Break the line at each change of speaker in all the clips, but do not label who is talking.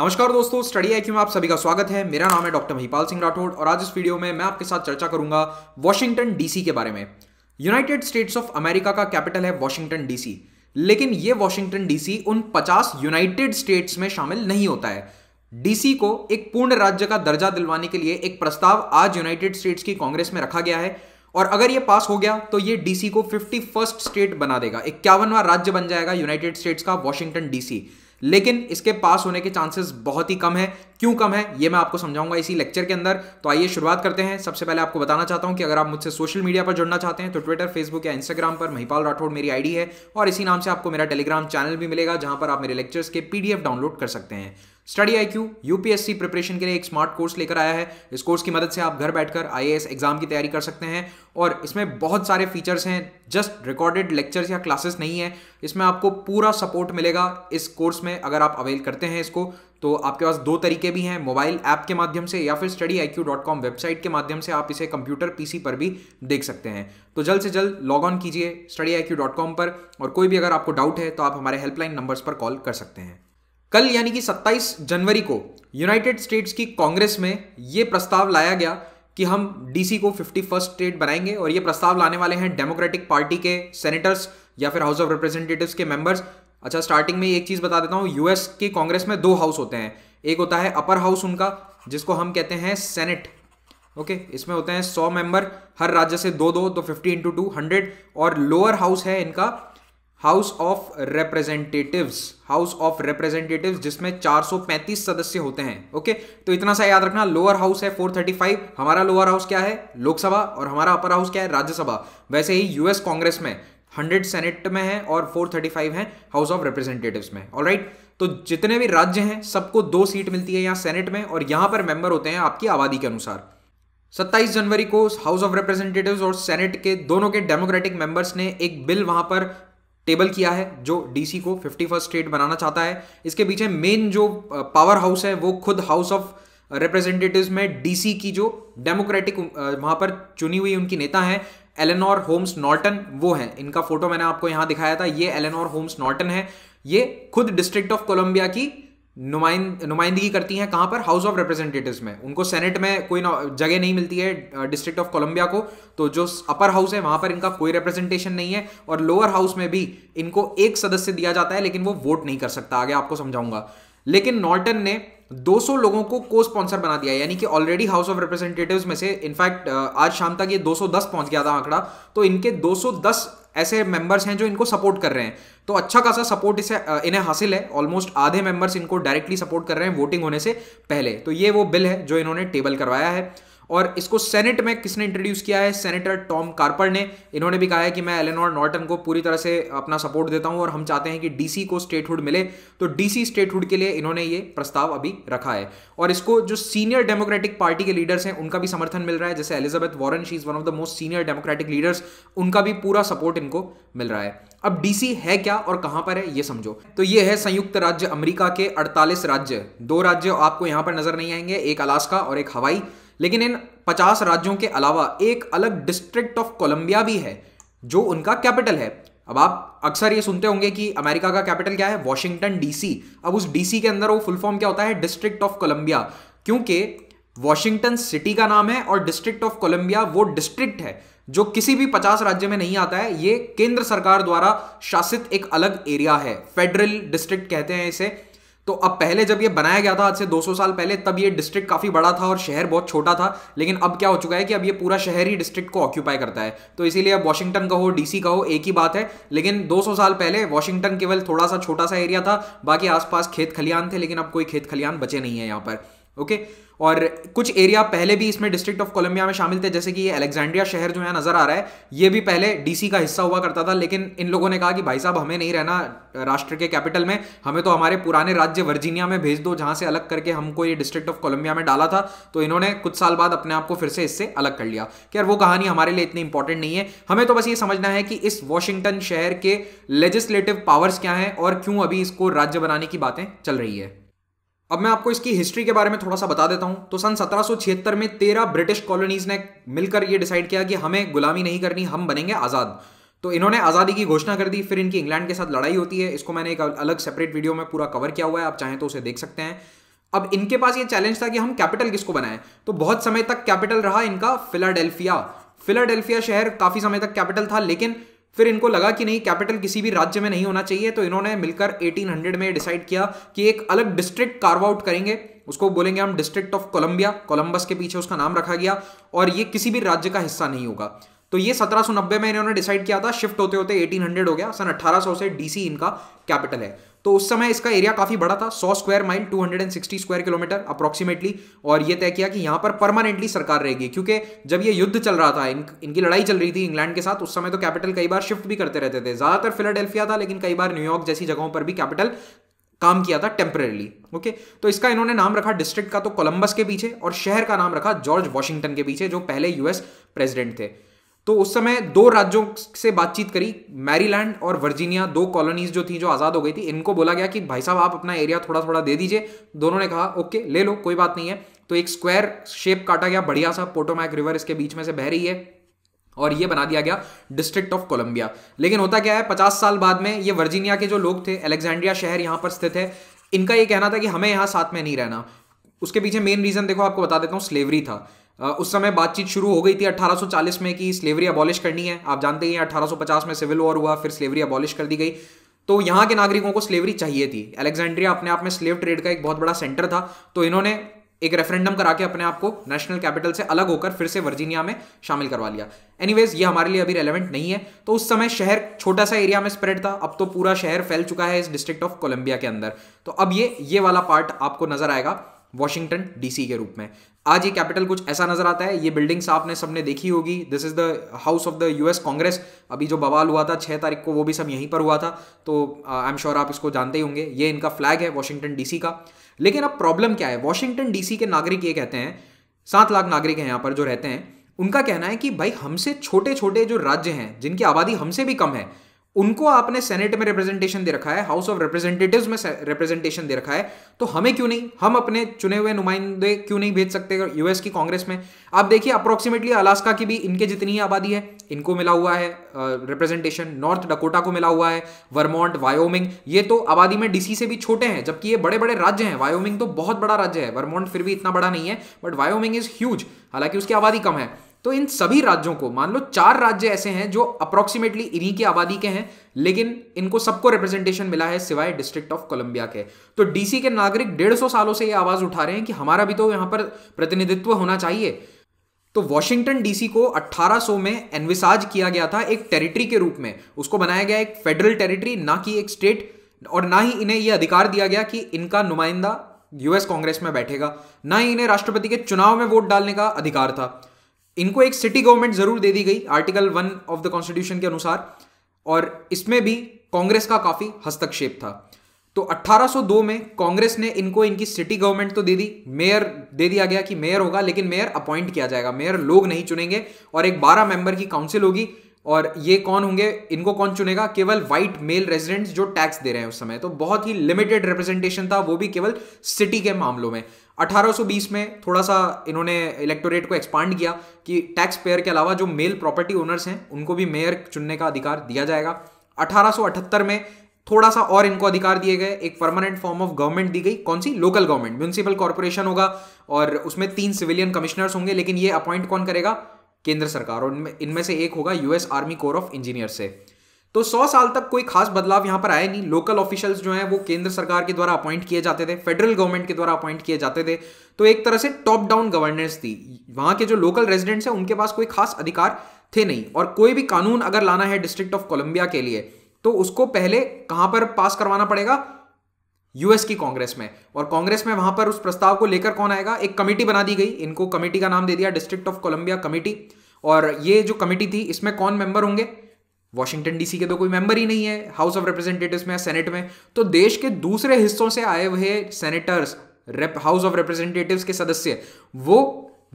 नमस्कार दोस्तों स्टडी आई में आप सभी का स्वागत है मेरा नाम है डॉक्टर महिपाल सिंह राठौड़ और आज इस वीडियो में मैं आपके साथ चर्चा करूंगा वॉशिंगटन डीसी के बारे में यूनाइटेड स्टेट्स ऑफ अमेरिका का कैपिटल है वॉशिंगटन डीसी लेकिन ये वॉशिंगटन डीसी उन पचास यूनाइटेड स्टेट्स में शामिल नहीं होता है डीसी को एक पूर्ण राज्य का दर्जा दिलवाने के लिए एक प्रस्ताव आज यूनाइटेड स्टेट्स की कांग्रेस में रखा गया है और अगर ये पास हो गया तो ये डीसी को फिफ्टी स्टेट बना देगा इक्यावनवा राज्य बन जाएगा यूनाइटेड स्टेट्स का वॉशिंगटन डीसी लेकिन इसके पास होने के चांसेस बहुत ही कम है क्यों कम है ये मैं आपको समझाऊंगा इसी लेक्चर के अंदर तो आइए शुरुआत करते हैं सबसे पहले आपको बताना चाहता हूं कि अगर आप मुझसे सोशल मीडिया पर जुड़ना चाहते हैं तो ट्विटर फेसबुक या इंस्टाग्राम पर महिपाल राठौड़ मेरी आईडी है और इसी नाम से आपको मेरा टेलीग्राम चैनल भी मिलेगा जहां पर आप मेरे लेक्चर्स के पीडीएफ डाउनलोड कर सकते हैं Study I Q UPSC preparation के लिए एक स्मार्ट कोर्स लेकर आया है इस कोर्स की मदद से आप घर बैठकर आई एग्जाम की तैयारी कर सकते हैं और इसमें बहुत सारे फीचर्स हैं जस्ट रिकॉर्डेड लेक्चर्स या क्लासेस नहीं है इसमें आपको पूरा सपोर्ट मिलेगा इस कोर्स में अगर आप अवेल करते हैं इसको तो आपके पास दो तरीके भी हैं मोबाइल ऐप के माध्यम से या फिर Study I Q dot com website के माध्यम से आप इसे कंप्यूटर पीसी पर भी देख सकते हैं तो जल्द से जल्द लॉग ऑन कीजिए Study I Q dot com पर और कोई भी अगर आपको डाउट है तो आप हमारे हेल्पलाइन नंबर्स पर कॉल कर सकते हैं कल यानी कि 27 जनवरी को यूनाइटेड स्टेट्स की कांग्रेस में यह प्रस्ताव लाया गया कि हम डीसी को फिफ्टी फर्स्ट स्टेट बनाएंगे और यह प्रस्ताव लाने वाले हैं डेमोक्रेटिक पार्टी के सेनेटर्स या फिर हाउस ऑफ रिप्रेजेंटेटिव्स के मेंबर्स अच्छा स्टार्टिंग में एक चीज़ बता देता हूं यूएस के कांग्रेस में दो हाउस होते हैं एक होता है अपर हाउस उनका जिसको हम कहते हैं सेनेट ओके इसमें होते हैं सौ मेंबर हर राज्य से दो दो तो फिफ्टी इंटू टू हंड्रेड और लोअर हाउस है इनका House of Representatives House of Representatives जिसमें 435 सदस्य होते हैं ओके तो इतना सा याद रखना लोअर हाउस है 435 हमारा लोअर हाउस क्या है लोकसभा और हमारा अपर हाउस क्या है राज्यसभा वैसे ही यूएस कांग्रेस में 100 सेनेट में है और 435 है हाउस ऑफ रिप्रेजेंटेटिव्स में ऑलराइट तो जितने भी राज्य हैं सबको दो सीट मिलती है यहाँ सेनेट में और यहाँ पर मेंबर होते हैं आपकी आबादी के अनुसार 27 जनवरी को हाउस ऑफ रिप्रेजेंटेटिव्स और सेनेट के दोनों के डेमोक्रेटिक मेंबर्स ने एक बिल वहां पर टेबल किया है जो डीसी को फिफ्टी फर्स्ट स्टेट बनाना चाहता है इसके पीछे मेन जो पावर हाउस है वो खुद हाउस ऑफ रिप्रेजेंटेटिव्स में डीसी की जो डेमोक्रेटिक वहां पर चुनी हुई उनकी नेता है एलेनॉर होम्स नॉर्टन वो है इनका फोटो मैंने आपको यहां दिखाया था ये एलेनोर होम्स नॉर्टन है ये खुद डिस्ट्रिक्ट ऑफ कोलंबिया की नुमाइंदगी करती हैं कहाँ पर हाउस ऑफ रिप्रेजेंटेटिव्स में उनको सेनेट में कोई जगह नहीं मिलती है डिस्ट्रिक्ट ऑफ कोलंबिया को तो जो अपर हाउस है वहाँ पर इनका कोई रिप्रेजेंटेशन नहीं है और लोअर हाउस में भी इनको एक सदस्य दिया जाता है लेकिन वो वोट नहीं कर सकता आगे आपको समझाऊंगा लेकिन नॉर्टन ने 200 लोगों को को स्पॉन्सर बना दिया यानी कि ऑलरेडी हाउस ऑफ रिप्रेजेंटेटिव्स में से इनफैक्ट आज शाम तक ये 210 पहुंच गया था आंकड़ा तो इनके 210 ऐसे मेंबर्स हैं जो इनको सपोर्ट कर रहे हैं तो अच्छा खासा सपोर्ट इसे इन्हें हासिल है ऑलमोस्ट आधे मेंबर्स इनको डायरेक्टली सपोर्ट कर रहे हैं वोटिंग होने से पहले तो ये वो बिल है जो इन्होंने टेबल करवाया है और इसको सेनेट में किसने इंट्रोड्यूस किया है सेनेटर टॉम कार्पर ने इन्होंने भी कहा है कि मैं एलेनॉर नॉर्टन को पूरी तरह से अपना सपोर्ट देता हूं और हम चाहते हैं कि डीसी को स्टेटहुड मिले तो डीसी स्टेटहुड के लिए इन्होंने ये प्रस्ताव अभी रखा है और इसको जो सीनियर डेमोक्रेटिक पार्टी के लीडर्स हैं उनका भी समर्थन मिल रहा है जैसे Elizabeth Warren she is one of the most senior Democratic leaders उनका भी पूरा सपोर्ट इनको मिल रहा है अब डीसी है क्या और कहां पर है ये समझो तो ये है संयुक्त राज्य अमेरिका के 48 राज्य दो राज्य आपको यहां पर नजर नहीं आएंगे एक अलास्का और एक हवाई लेकिन इन 50 राज्यों के अलावा एक अलग डिस्ट्रिक्ट ऑफ कोलंबिया भी है जो उनका कैपिटल है अब आप अक्सर ये सुनते होंगे कि अमेरिका का कैपिटल क्या है वॉशिंगटन डीसी अब उस डीसी के अंदर वो फुल फॉर्म क्या होता है डिस्ट्रिक्ट ऑफ कोलंबिया क्योंकि वॉशिंगटन सिटी का नाम है और डिस्ट्रिक्ट ऑफ कोलंबिया वो डिस्ट्रिक्ट है जो किसी भी पचास राज्य में नहीं आता है ये केंद्र सरकार द्वारा शासित एक अलग एरिया है फेडरल डिस्ट्रिक्ट कहते हैं इसे तो अब पहले जब ये बनाया गया था आज से 200 साल पहले तब ये डिस्ट्रिक्ट काफ़ी बड़ा था और शहर बहुत छोटा था लेकिन अब क्या हो चुका है कि अब ये पूरा शहर ही डिस्ट्रिक्ट को ऑक्यूपाई करता है तो इसीलिए अब वॉशिंगटन का हो डीसी का हो एक ही बात है लेकिन 200 साल पहले वॉशिंगटन केवल थोड़ा सा छोटा सा एरिया था बाकी आसपास खेत खलियान थे लेकिन अब कोई खेत खलियान बचे नहीं है यहाँ पर ओके और कुछ एरिया पहले भी इसमें डिस्ट्रिक्ट ऑफ कोलंबिया में शामिल थे जैसे कि ये अलेक्जेंड्रिया शहर जो है नजर आ रहा है ये भी पहले डीसी का हिस्सा हुआ करता था लेकिन इन लोगों ने कहा कि भाई साहब हमें नहीं रहना राष्ट्र के कैपिटल में हमें तो हमारे पुराने राज्य वर्जीनिया में भेज दो जहां से अलग करके हमको ये डिस्ट्रिक्ट ऑफ कोलंबिया में डाला था तो इन्होंने कुछ साल बाद अपने आप को फिर से इससे अलग कर लिया यार वो कहानी हमारे लिए इतनी इंपॉर्टेंट नहीं है हमें तो बस ये समझना है कि इस वॉशिंगटन शहर के लेजिस्लेटिव पावर्स क्या हैं और क्यों अभी इसको राज्य बनाने की बातें चल रही है अब मैं आपको इसकी हिस्ट्री के बारे में थोड़ा सा बता देता हूं तो सन सत्रह में तेरह ब्रिटिश कॉलोनीज ने मिलकर ये डिसाइड किया कि हमें गुलामी नहीं करनी हम बनेंगे आज़ाद तो इन्होंने आज़ादी की घोषणा कर दी फिर इनकी इंग्लैंड के साथ लड़ाई होती है इसको मैंने एक अलग सेपरेट वीडियो में पूरा कवर किया हुआ है आप चाहें तो उसे देख सकते हैं अब इनके पास ये चैलेंज था कि हम कैपिटल किसको बनाएं तो बहुत समय तक कैपिटल रहा इनका फिलाडेल्फिया फिलाडेल्फिया शहर काफ़ी समय तक कैपिटल था लेकिन फिर इनको लगा कि नहीं कैपिटल किसी भी राज्य में नहीं होना चाहिए तो इन्होंने मिलकर 1800 में डिसाइड किया कि एक अलग डिस्ट्रिक्ट कार्व आउट करेंगे उसको बोलेंगे हम डिस्ट्रिक्ट ऑफ कोलंबिया कोलंबस के पीछे उसका नाम रखा गया और ये किसी भी राज्य का हिस्सा नहीं होगा तो ये 1790 में इन्होंने डिसाइड किया था शिफ्ट होते होते 1800 हो गया सन 1800 से डीसी इनका कैपिटल है तो उस समय इसका एरिया काफी बड़ा था 100 square mile 260 square kilometre approximately और यह तय किया कि यहां पर परमानेंटली सरकार रहेगी क्योंकि जब यह युद्ध चल रहा था इन, इनकी लड़ाई चल रही थी इंग्लैंड के साथ उस समय तो कैपिटल कई बार शिफ्ट भी करते रहते थे ज्यादातर फिलाडेल्फिया था लेकिन कई बार न्यूयॉर्क जैसी जगहों पर भी कैपिटल काम किया था टेम्परेली ओके तो इसका इन्होंने नाम रखा डिस्ट्रिक्ट का तो कोलंबस के पीछे और शहर का नाम रखा जॉर्ज वॉशिंगटन के पीछे जो पहले यूएस प्रेसिडेंट थे तो उस समय दो राज्यों से बातचीत करी मैरीलैंड और वर्जीनिया दो कॉलोनीज जो थी जो आज़ाद हो गई थी इनको बोला गया कि भाई साहब आप अपना एरिया थोड़ा थोड़ा दे दीजिए दोनों ने कहा ओके ले लो कोई बात नहीं है तो एक स्क्वायर शेप काटा गया बढ़िया सा पोटोमैक रिवर इसके बीच में से बह रही है और ये बना दिया गया डिस्ट्रिक्ट ऑफ कोलंबिया लेकिन होता क्या है पचास साल बाद में ये वर्जीनिया के जो लोग थे अलेक्जेंड्रिया शहर यहाँ पर स्थित है इनका ये कहना था कि हमें यहाँ साथ में नहीं रहना उसके पीछे मेन रीज़न देखो आपको बता देता हूँ स्लेवरी था उस समय बातचीत शुरू हो गई थी 1840 में कि स्लेवरी अबॉलिश करनी है आप जानते ही हैं 1850 में सिविल वॉर हुआ फिर स्लेवरी अबॉलिश कर दी गई तो यहाँ के नागरिकों को स्लेवरी चाहिए थी अलेक्जेंड्रिया अपने आप में स्लेव ट्रेड का एक बहुत बड़ा सेंटर था तो इन्होंने एक रेफरेंडम करा के अपने आप को नेशनल कैपिटल से अलग होकर फिर से वर्जीनिया में शामिल करवा लिया एनीवेज ये हमारे लिए अभी रेलेवेंट नहीं है तो उस समय शहर छोटा सा एरिया में स्प्रेड था अब तो पूरा शहर फैल चुका है इस डिस्ट्रिक्ट ऑफ कोलंबिया के अंदर तो अब ये ये वाला पार्ट आपको नजर आएगा वॉशिंगटन डीसी के रूप में आज ये कैपिटल कुछ ऐसा नजर आता है ये बिल्डिंग्स आपने सबने देखी होगी this is the House of the US Congress अभी जो बवाल हुआ था छह तारीख को वो भी सब यहीं पर हुआ था तो आई एम श्योर आप इसको जानते ही होंगे ये इनका फ्लैग है वॉशिंगटन डीसी का लेकिन अब प्रॉब्लम क्या है वॉशिंगटन डीसी के नागरिक ये कहते हैं सात लाख नागरिक हैं यहाँ पर जो रहते हैं उनका कहना है कि भाई हमसे छोटे छोटे जो राज्य हैं जिनकी आबादी हमसे भी कम है उनको आपने सेनेट में रिप्रेजेंटेशन दे रखा है हाउस ऑफ रिप्रेजेंटेटिव में रिप्रेजेंटेशन दे रखा है तो हमें क्यों नहीं हम अपने चुने हुए नुमाइंदे क्यों नहीं भेज सकते यूएस की कांग्रेस में आप देखिए अप्रोक्सीमेटली अलास्का की भी इनके जितनी ही आबादी है इनको मिला हुआ है रिप्रेजेंटेशन नॉर्थ डकोटा को मिला हुआ है वर्मोंट वायोमिंग ये तो आबादी में डीसी से भी छोटे हैं जबकि ये बड़े बड़े राज्य हैं वायोमिंग तो बहुत बड़ा राज्य है वर्मोंट फिर भी इतना बड़ा नहीं है बट वायोमिंग इज ह्यूज हालांकि उसकी आबादी कम है तो इन सभी राज्यों को मान लो चार राज्य ऐसे हैं जो अप्रोक्सीमेटली इन्हीं की आबादी के हैं लेकिन इनको सबको रिप्रेजेंटेशन मिला है सिवाय डिस्ट्रिक्ट ऑफ कोलंबिया के तो डीसी के नागरिक डेढ़ सौ सालों से ये आवाज उठा रहे हैं कि हमारा भी तो यहां पर प्रतिनिधित्व होना चाहिए तो वॉशिंगटन डीसी को 1800 में एनविसाज किया गया था एक टेरिटरी के रूप में उसको बनाया गया एक फेडरल टेरिटरी ना कि एक स्टेट और ना ही इन्हें यह अधिकार दिया गया कि इनका नुमाइंदा यूएस कांग्रेस में बैठेगा ना ही इन्हें राष्ट्रपति के चुनाव में वोट डालने का अधिकार था इनको एक सिटी गवर्नमेंट जरूर दे दी गई Article one of the Constitution के अनुसार और इसमें भी कांग्रेस का काफी हस्तक्षेप था तो 1802 में कांग्रेस ने इनको इनकी सिटी गवर्नमेंट तो दे दी मेयर दे दिया गया कि मेयर होगा लेकिन मेयर अपॉइंट किया जाएगा मेयर लोग नहीं चुनेंगे और एक 12 मेंबर की काउंसिल होगी और ये कौन होंगे इनको कौन चुनेगा केवल व्हाइट मेल रेजिडेंट्स जो टैक्स दे रहे हैं उस समय तो बहुत ही लिमिटेड रिप्रेजेंटेशन था वो भी केवल सिटी के मामलों में 1820 में थोड़ा सा इन्होंने इलेक्टोरेट को एक्सपांड किया कि टैक्स पेयर के अलावा जो मेल प्रॉपर्टी ओनर्स हैं उनको भी मेयर चुनने का अधिकार दिया जाएगा 1878 में थोड़ा सा और इनको अधिकार दिए गए एक परमानेंट फॉर्म ऑफ गवर्नमेंट दी गई कौन सी लोकल गवर्नमेंट म्यूनसिपल कॉरपोरेशन होगा और उसमें तीन सिविलियन कमिश्नर्स होंगे लेकिन ये अपॉइंट कौन करेगा केंद्र सरकार और इनमें से एक होगा US Army Corps of Engineer से तो 100 साल तक कोई खास बदलाव यहां पर आया नहीं लोकल ऑफिशियल्स जो हैं वो केंद्र सरकार के द्वारा अपॉइंट किए जाते थे फेडरल गवर्नमेंट के द्वारा अपॉइंट किए जाते थे तो एक तरह से टॉप डाउन गवर्नेंस थी वहां के जो लोकल रेजिडेंट्स हैं उनके पास कोई खास अधिकार थे नहीं और कोई भी कानून अगर लाना है डिस्ट्रिक्ट ऑफ कोलंबिया के लिए तो उसको पहले कहां पर पास करवाना पड़ेगा यूएस की कांग्रेस में और कांग्रेस में वहां पर उस प्रस्ताव को लेकर कौन आएगा एक कमेटी बना दी गई इनको कमेटी का नाम दे दिया डिस्ट्रिक्ट ऑफ कोलंबिया कमेटी और ये जो कमेटी थी इसमें कौन मेंबर होंगे वॉशिंगटन डीसी के तो कोई मेंबर ही नहीं है हाउस ऑफ रिप्रेजेंटेटिव्स में या सेनेट में तो देश के दूसरे हिस्सों से आए हुए सेनेटर्स हाउस ऑफ रिप्रेजेंटेटिव्स के सदस्य वो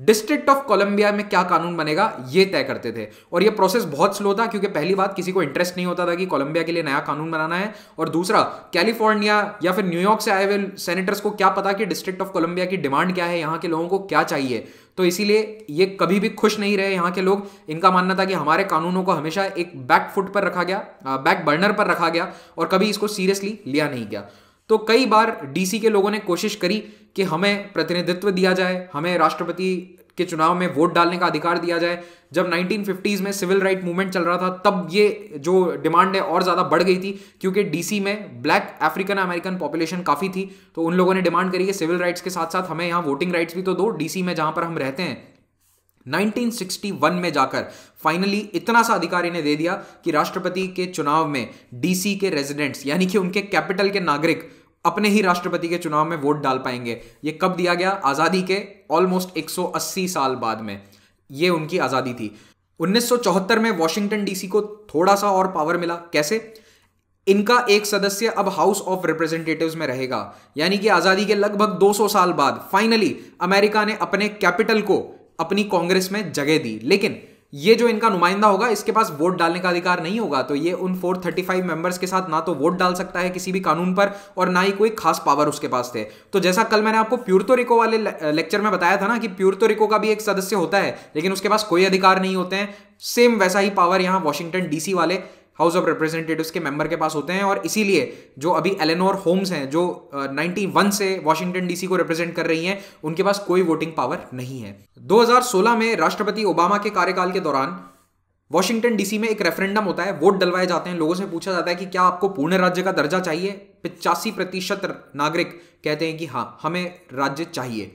डिस्ट्रिक्ट ऑफ कोलंबिया में क्या कानून बनेगा ये तय करते थे और ये प्रोसेस बहुत स्लो था क्योंकि पहली बात किसी को इंटरेस्ट नहीं होता था कि कोलंबिया के लिए नया कानून बनाना है और दूसरा कैलिफोर्निया या फिर न्यूयॉर्क से आए हुए सेनेटर्स को क्या पता कि डिस्ट्रिक्ट ऑफ कोलंबिया की डिमांड क्या है यहाँ के लोगों को क्या चाहिए तो इसीलिए ये कभी भी खुश नहीं रहे यहाँ के लोग इनका मानना था कि हमारे कानूनों को हमेशा एक बैक फुट पर रखा गया बैक बर्नर पर रखा गया और कभी इसको सीरियसली लिया नहीं गया तो कई बार डीसी के लोगों ने कोशिश करी कि हमें प्रतिनिधित्व दिया जाए हमें राष्ट्रपति के चुनाव में वोट डालने का अधिकार दिया जाए जब 1950s में सिविल राइट मूवमेंट चल रहा था तब ये जो डिमांड है और ज़्यादा बढ़ गई थी क्योंकि डीसी में ब्लैक अफ्रीकन अमेरिकन पॉपुलेशन काफ़ी थी तो उन लोगों ने डिमांड करी कि सिविल राइट्स के साथ साथ हमें यहाँ वोटिंग राइट्स भी तो दो डीसी में जहाँ पर हम रहते हैं 1961 में जाकर फाइनली इतना सा अधिकार इन्हें दे दिया कि राष्ट्रपति के चुनाव में डीसी के रेजिडेंट्स यानी कि उनके कैपिटल के नागरिक अपने ही राष्ट्रपति के चुनाव में वोट डाल पाएंगे ये कब दिया गया आज़ादी के ऑलमोस्ट 180 साल बाद में ये उनकी आज़ादी थी 1974 में वॉशिंगटन डीसी को थोड़ा सा और पावर मिला कैसे इनका एक सदस्य अब हाउस ऑफ रिप्रेजेंटेटिव में रहेगा यानी कि आज़ादी के लगभग 200 साल बाद फाइनली अमेरिका ने अपने कैपिटल को अपनी कांग्रेस में जगह दी लेकिन ये जो इनका नुमाइंदा होगा इसके पास वोट डालने का अधिकार नहीं होगा तो ये उन 435 मेंबर्स के साथ ना तो वोट डाल सकता है किसी भी कानून पर और ना ही कोई खास पावर उसके पास थे तो जैसा कल मैंने आपको प्यूर्तो रिको वाले लेक्चर में बताया था ना कि प्यूर्तो रिको का भी एक सदस्य होता है लेकिन उसके पास कोई अधिकार नहीं होते हैं सेम वैसा ही पावर यहाँ वॉशिंगटन डीसी वाले हाउस ऑफ रिप्रेजेंटेटिव्स के मेंबर के पास होते हैं और इसीलिए जो अभी एलेनोर होम्स हैं जो नाइन्टी uh, से वॉशिंगटन डीसी को रिप्रेजेंट कर रही हैं उनके पास कोई वोटिंग पावर नहीं है 2016 में राष्ट्रपति ओबामा के कार्यकाल के दौरान वॉशिंगटन डीसी में एक रेफरेंडम होता है वोट डलवाए जाते हैं लोगों से पूछा जाता है कि क्या आपको पूर्ण राज्य का दर्जा चाहिए पिचासी प्रतिशत नागरिक कहते हैं कि हाँ हमें राज्य चाहिए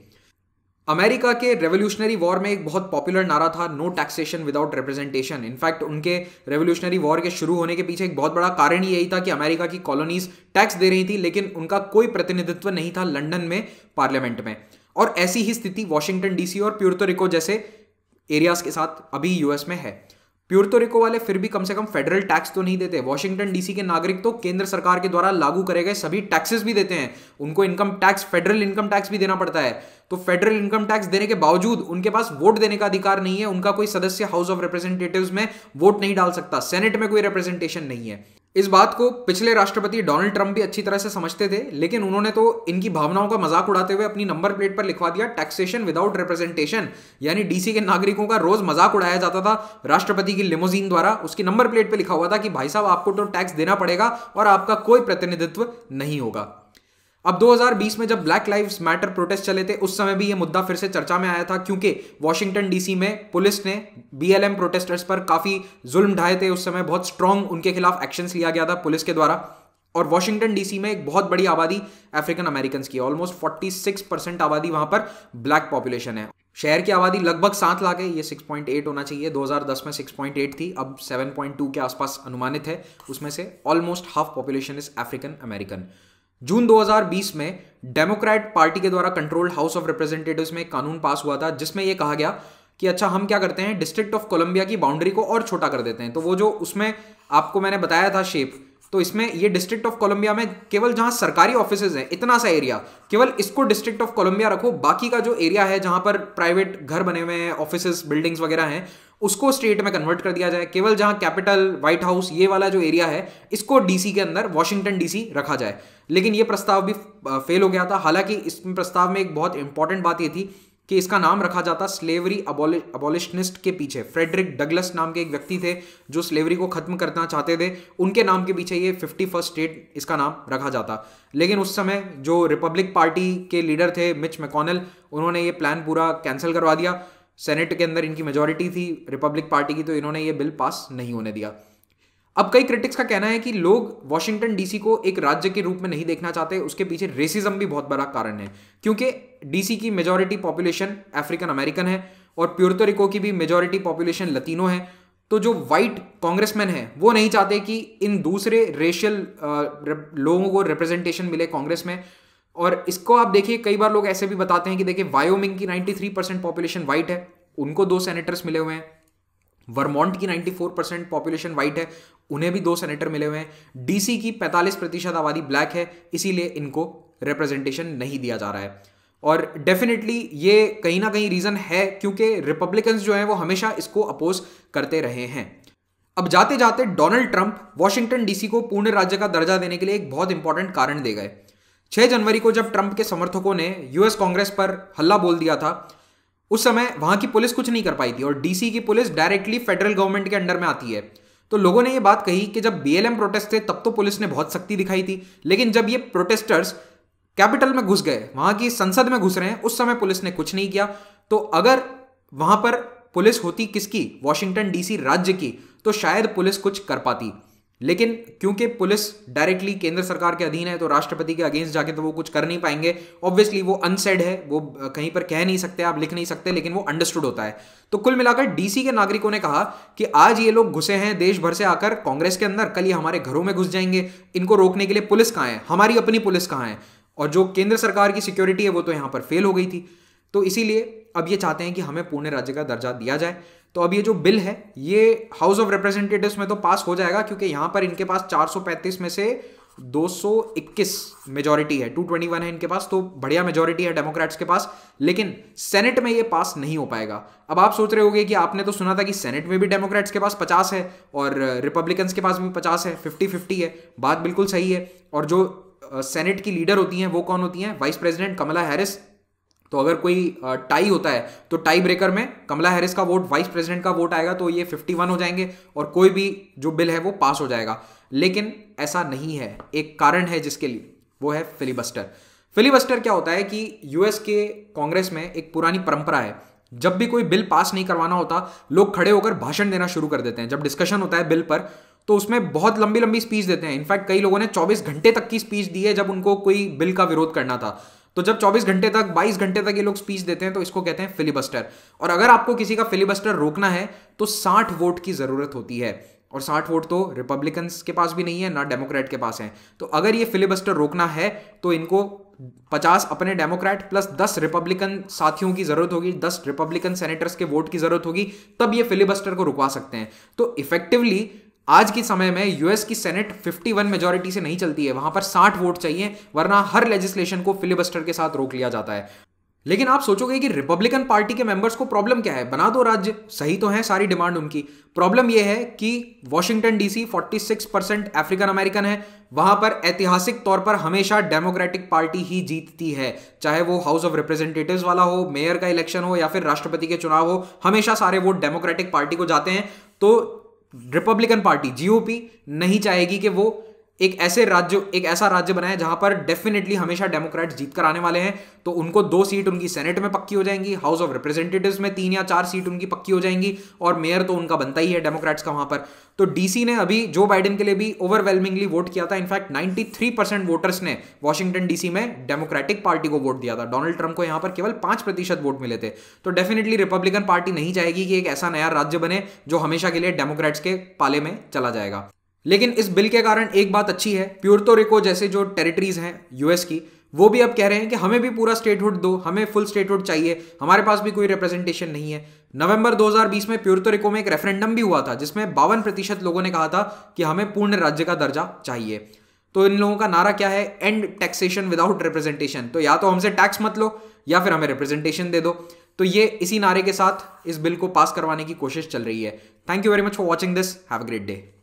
अमेरिका के रेवोल्यूशनरी वॉर में एक बहुत पॉपुलर नारा था no taxation without representation in fact उनके रेवोल्यूशनरी वॉर के शुरू होने के पीछे एक बहुत बड़ा कारण यही था कि अमेरिका की कॉलोनीज टैक्स दे रही थी लेकिन उनका कोई प्रतिनिधित्व नहीं था लंदन में पार्लियामेंट में और ऐसी ही स्थिति वॉशिंगटन डीसी और प्यूर्तोरिको जैसे एरियाज के साथ अभी यूएस में है रिको वाले फिर भी कम से कम फेडरल टैक्स तो नहीं देते वॉशिंगटन डीसी के नागरिक तो केंद्र सरकार के द्वारा लागू करे गए सभी टैक्सेस भी देते हैं उनको income tax federal income tax भी देना पड़ता है तो फेडरल इनकम टैक्स देने के बावजूद उनके पास वोट देने का अधिकार नहीं है उनका कोई सदस्य हाउस ऑफ रिप्रेजेंटेटिव में वोट नहीं डाल सकता सेनेट में कोई रिप्रेजेंटेशन नहीं है इस बात को पिछले राष्ट्रपति डोनाल्ड ट्रंप भी अच्छी तरह से समझते थे लेकिन उन्होंने तो इनकी भावनाओं का मजाक उड़ाते हुए अपनी नंबर प्लेट पर लिखवा दिया टैक्सेशन विदाउट रिप्रेजेंटेशन यानी डीसी के नागरिकों का रोज मजाक उड़ाया जाता था राष्ट्रपति की लिमोजीन द्वारा उसकी नंबर प्लेट पर लिखा हुआ था कि भाई साहब आपको तो टैक्स देना पड़ेगा और आपका कोई प्रतिनिधित्व नहीं होगा अब 2020 में जब ब्लैक लाइव मैटर प्रोटेस्ट चले थे उस समय भी ये मुद्दा फिर से चर्चा में आया था क्योंकि वॉशिंगटन डीसी में पुलिस ने बीएलएम प्रोटेस्टर्स पर काफी जुल्म ढाए थे उस समय बहुत स्ट्रांग उनके खिलाफ एक्शन लिया गया था पुलिस के द्वारा और वॉशिंगटन डीसी में एक बहुत बड़ी आबादी अफ्रीकन अमेरिकन की ऑलमोस्ट ऑलमोस्ट सिक्स परसेंट आबादी वहां पर ब्लैक पॉपुलेशन है शहर की आबादी लगभग सात लाख है ये 6.8 होना चाहिए 2010 में 6.8 थी अब 7.2 के आसपास अनुमानित है उसमें से almost half population is African American जून 2020 में डेमोक्रेट पार्टी के द्वारा कंट्रोल्ड हाउस ऑफ रिप्रेजेंटेटिव्स में कानून पास हुआ था जिसमें यह कहा गया कि अच्छा हम क्या करते हैं डिस्ट्रिक्ट ऑफ कोलंबिया की बाउंड्री को और छोटा कर देते हैं तो वो जो उसमें आपको मैंने बताया था शेप तो इसमें ये डिस्ट्रिक्ट ऑफ कोलंबिया में केवल जहां सरकारी ऑफिस हैं इतना सा एरिया केवल इसको डिस्ट्रिक्ट ऑफ कोलंबिया रखो बाकी का जो एरिया है जहां पर प्राइवेट घर बने हुए हैं ऑफिस बिल्डिंग्स वगैरह हैं उसको स्टेट में कन्वर्ट कर दिया जाए केवल जहां कैपिटल व्हाइट हाउस ये वाला जो एरिया है इसको डीसी के अंदर वॉशिंगटन डीसी रखा जाए लेकिन ये प्रस्ताव भी फेल हो गया था हालांकि इस प्रस्ताव में एक बहुत इंपॉर्टेंट बात ये थी कि इसका नाम रखा जाता स्लेवरी अबोलिशनिस्ट के पीछे फ्रेडरिक डगलस नाम के एक व्यक्ति थे जो स्लेवरी को खत्म करना चाहते थे उनके नाम के पीछे ये फिफ्टी फर्स्ट स्टेट इसका नाम रखा जाता लेकिन उस समय जो रिपब्लिक पार्टी के लीडर थे मिच मैकोनल उन्होंने ये प्लान पूरा कैंसिल करवा दिया सेनेट के अंदर इनकी मेजोरिटी थी रिपब्लिक पार्टी की तो इन्होंने ये बिल पास नहीं होने दिया अब कई क्रिटिक्स का कहना है कि लोग वॉशिंगटन डीसी को एक राज्य के रूप में नहीं देखना चाहते उसके पीछे रेसिज्म भी बहुत बड़ा कारण है क्योंकि डीसी की मेजोरिटी पॉपुलेशन अफ्रीकन अमेरिकन है और प्योरतोरिको की भी मेजोरिटी पॉपुलेशन लतीनो है तो जो वाइट कांग्रेसमैन है वो नहीं चाहते कि इन दूसरे रेशियल लोगों को रिप्रेजेंटेशन मिले कांग्रेस में और इसको आप देखिए कई बार लोग ऐसे भी बताते हैं कि देखिए वायोमिंग की 93 परसेंट पॉपुलेशन वाइट है उनको दो सेनेटर्स मिले हुए हैं वर्मोंट की 94 परसेंट पॉपुलेशन वाइट है उन्हें भी दो सेनेटर मिले हुए हैं डीसी की 45 प्रतिशत आबादी ब्लैक है इसीलिए इनको रिप्रेजेंटेशन नहीं दिया जा रहा है और डेफिनेटली ये कहीं ना कहीं रीज़न है क्योंकि रिपब्लिकन्स जो हैं वो हमेशा इसको अपोज करते रहे हैं अब जाते जाते डोनाल्ड ट्रंप वॉशिंगटन डीसी को पूर्ण राज्य का दर्जा देने के लिए एक बहुत इंपॉर्टेंट कारण दे गए 6 जनवरी को जब ट्रंप के समर्थकों ने यूएस कांग्रेस पर हल्ला बोल दिया था उस समय वहां की पुलिस कुछ नहीं कर पाई थी और डीसी की पुलिस डायरेक्टली फेडरल गवर्नमेंट के अंडर में आती है तो लोगों ने यह बात कही कि जब बीएलएम प्रोटेस्ट थे तब तो पुलिस ने बहुत सख्ती दिखाई थी लेकिन जब ये प्रोटेस्टर्स कैपिटल में घुस गए वहां की संसद में घुस रहे हैं उस समय पुलिस ने कुछ नहीं किया तो अगर वहां पर पुलिस होती किसकी वॉशिंगटन डीसी राज्य की तो शायद पुलिस कुछ कर पाती लेकिन क्योंकि पुलिस डायरेक्टली केंद्र सरकार के अधीन है तो राष्ट्रपति के अगेंस्ट जाके तो वो कुछ कर नहीं पाएंगे ऑब्वियसली वो अनसेड है वो कहीं पर कह नहीं सकते आप लिख नहीं सकते लेकिन वो अंडरस्टूड होता है तो कुल मिलाकर डीसी के नागरिकों ने कहा कि आज ये लोग घुसे हैं देश भर से आकर कांग्रेस के अंदर कल ये हमारे घरों में घुस जाएंगे इनको रोकने के लिए पुलिस कहाँ है हमारी अपनी पुलिस कहाँ है और जो केंद्र सरकार की सिक्योरिटी है वो तो यहाँ पर फेल हो गई थी तो इसीलिए अब ये चाहते हैं कि हमें पूर्ण राज्य का दर्जा दिया जाए तो अब ये जो बिल है ये हाउस ऑफ रिप्रेजेंटेटिव्स में तो पास हो जाएगा क्योंकि यहां पर इनके पास 435 में से 221 मेजॉरिटी है 221 है इनके पास तो बढ़िया मेजॉरिटी है डेमोक्रेट्स के पास लेकिन सेनेट में ये पास नहीं हो पाएगा अब आप सोच रहे होंगे कि आपने तो सुना था कि सेनेट में भी डेमोक्रेट्स के पास 50 है और रिपब्लिकन्स के पास भी 50 है 50 50 है बात बिल्कुल सही है और जो सेनेट की लीडर होती हैं वो कौन होती हैं वाइस प्रेसिडेंट कमला हैरिस तो अगर कोई टाई होता है तो टाई ब्रेकर में कमला हैरिस का वोट वाइस प्रेसिडेंट का वोट आएगा तो ये 51 हो जाएंगे और कोई भी जो बिल है वो पास हो जाएगा लेकिन ऐसा नहीं है एक कारण है जिसके लिए वो है फिलीबस्टर फिलीबस्टर क्या होता है कि यूएस के कांग्रेस में एक पुरानी परंपरा है जब भी कोई बिल पास नहीं करवाना होता लोग खड़े होकर भाषण देना शुरू कर देते हैं जब डिस्कशन होता है बिल पर तो उसमें बहुत लंबी लंबी स्पीच देते हैं इनफैक्ट कई लोगों ने 24 घंटे तक की स्पीच दी है जब उनको कोई बिल का विरोध करना था तो जब 24 घंटे तक 22 घंटे तक ये लोग स्पीच देते हैं तो इसको कहते हैं फिलिबस्टर और अगर आपको किसी का फिलिबस्टर रोकना है तो 60 वोट की ज़रूरत होती है और 60 वोट तो रिपब्लिकन्स के पास भी नहीं है ना डेमोक्रेट के पास है तो अगर ये फिलिबस्टर रोकना है तो इनको 50 अपने डेमोक्रेट प्लस 10 रिपब्लिकन साथियों की जरूरत होगी 10 रिपब्लिकन सेनेटर्स के वोट की जरूरत होगी तब ये फिलिबस्टर को रुकवा सकते हैं तो इफेक्टिवली आज के समय में यूएस की सेनेट 51 मेजोरिटी से नहीं चलती है वहां पर 60 वोट चाहिए वरना हर लेजिस्लेशन को फिलिबस्टर के साथ रोक लिया जाता है लेकिन आप सोचोगे कि रिपब्लिकन पार्टी के मेंबर्स को प्रॉब्लम क्या है बना दो राज्य सही तो है सारी डिमांड उनकी प्रॉब्लम यह है कि Washington DC 46 percent African American है वहां पर ऐतिहासिक तौर पर हमेशा डेमोक्रेटिक पार्टी ही जीतती है चाहे वो हाउस ऑफ रिप्रेजेंटेटिव्स वाला हो मेयर का इलेक्शन हो या फिर राष्ट्रपति के चुनाव हो हमेशा सारे वोट डेमोक्रेटिक पार्टी को जाते हैं तो रिपब्लिकन पार्टी जीओपी नहीं चाहेगी कि वो एक ऐसे राज्य एक ऐसा राज्य बनाए जहां पर डेफिनेटली हमेशा डेमोक्रेट जीत कर आने वाले हैं तो उनको दो सीट उनकी सेनेट में पक्की हो जाएंगी हाउस ऑफ रिप्रेजेंटेटिव में तीन या चार सीट उनकी पक्की हो जाएंगी और मेयर तो उनका बनता ही है डेमोक्रेट्स का वहां पर तो डीसी ने अभी जो बाइडेन के लिए भी ओवरवेलमिंगली वोट किया था इनफैक्ट 93 परसेंट वोटर्स ने वॉशिंगटन डीसी में डेमोक्रेटिक पार्टी को वोट दिया था डोनाल्ड ट्रंप को यहां पर केवल पांच प्रतिशत वोट मिले थे तो डेफिनेटली रिपब्लिकन पार्टी नहीं चाहेगी कि एक ऐसा नया राज्य बने जो हमेशा के लिए डेमोक्रेट्स के पाले में चला जाएगा लेकिन इस बिल के कारण एक बात अच्छी है प्योरतो रिको जैसे जो टेरिटरीज हैं यूएस की वो भी अब कह रहे हैं कि हमें भी पूरा स्टेटहुड दो हमें फुल स्टेटहुड चाहिए हमारे पास भी कोई रिप्रेजेंटेशन नहीं है नवंबर 2020 में प्योरतो रिको में एक रेफरेंडम भी हुआ था जिसमें बावन प्रतिशत लोगों ने कहा था कि हमें पूर्ण राज्य का दर्जा चाहिए तो इन लोगों का नारा क्या है एंड टैक्सेशन विदाउट रिप्रेजेंटेशन तो या तो हमसे टैक्स मत लो या फिर हमें रिप्रेजेंटेशन दे दो तो ये इसी नारे के साथ इस बिल को पास करवाने की कोशिश चल रही है thank you very much for watching this have great day